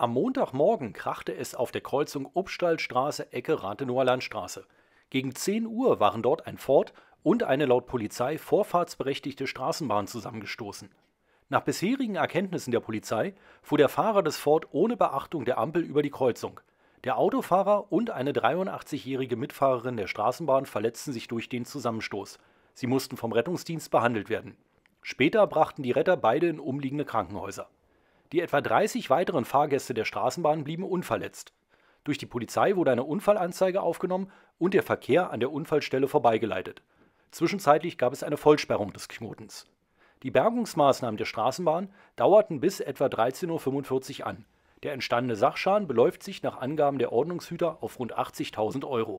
Am Montagmorgen krachte es auf der Kreuzung Obstallstraße Ecke Rathenower Landstraße. Gegen 10 Uhr waren dort ein Ford und eine laut Polizei vorfahrtsberechtigte Straßenbahn zusammengestoßen. Nach bisherigen Erkenntnissen der Polizei fuhr der Fahrer des Ford ohne Beachtung der Ampel über die Kreuzung. Der Autofahrer und eine 83-jährige Mitfahrerin der Straßenbahn verletzten sich durch den Zusammenstoß. Sie mussten vom Rettungsdienst behandelt werden. Später brachten die Retter beide in umliegende Krankenhäuser. Die etwa 30 weiteren Fahrgäste der Straßenbahn blieben unverletzt. Durch die Polizei wurde eine Unfallanzeige aufgenommen und der Verkehr an der Unfallstelle vorbeigeleitet. Zwischenzeitlich gab es eine Vollsperrung des Knotens. Die Bergungsmaßnahmen der Straßenbahn dauerten bis etwa 13.45 Uhr an. Der entstandene Sachschaden beläuft sich nach Angaben der Ordnungshüter auf rund 80.000 Euro.